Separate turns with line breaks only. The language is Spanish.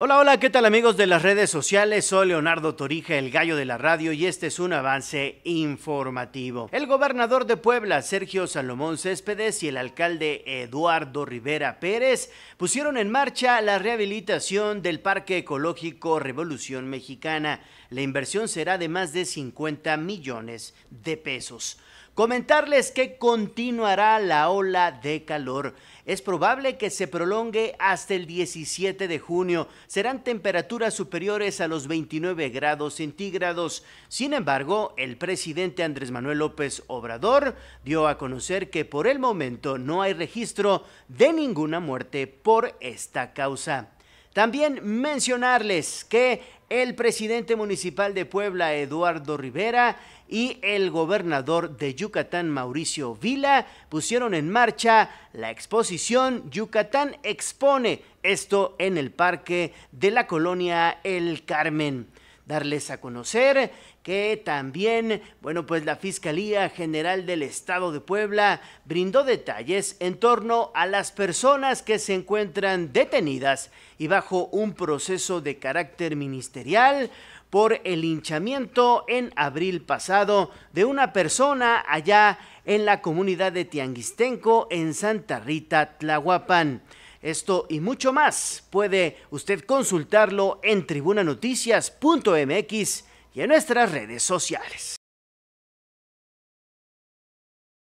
Hola, hola, ¿qué tal amigos de las redes sociales? Soy Leonardo Torija, el gallo de la radio, y este es un avance informativo. El gobernador de Puebla, Sergio Salomón Céspedes, y el alcalde Eduardo Rivera Pérez pusieron en marcha la rehabilitación del Parque Ecológico Revolución Mexicana. La inversión será de más de 50 millones de pesos. Comentarles que continuará la ola de calor. Es probable que se prolongue hasta el 17 de junio. Serán temperaturas superiores a los 29 grados centígrados. Sin embargo, el presidente Andrés Manuel López Obrador dio a conocer que por el momento no hay registro de ninguna muerte por esta causa. También mencionarles que el presidente municipal de Puebla, Eduardo Rivera, y el gobernador de Yucatán, Mauricio Vila, pusieron en marcha la exposición Yucatán Expone, esto en el Parque de la Colonia El Carmen darles a conocer que también, bueno, pues la Fiscalía General del Estado de Puebla brindó detalles en torno a las personas que se encuentran detenidas y bajo un proceso de carácter ministerial por el hinchamiento en abril pasado de una persona allá en la comunidad de Tianguistenco en Santa Rita, Tlahuapan. Esto y mucho más puede usted consultarlo en tribunanoticias.mx y en nuestras redes sociales.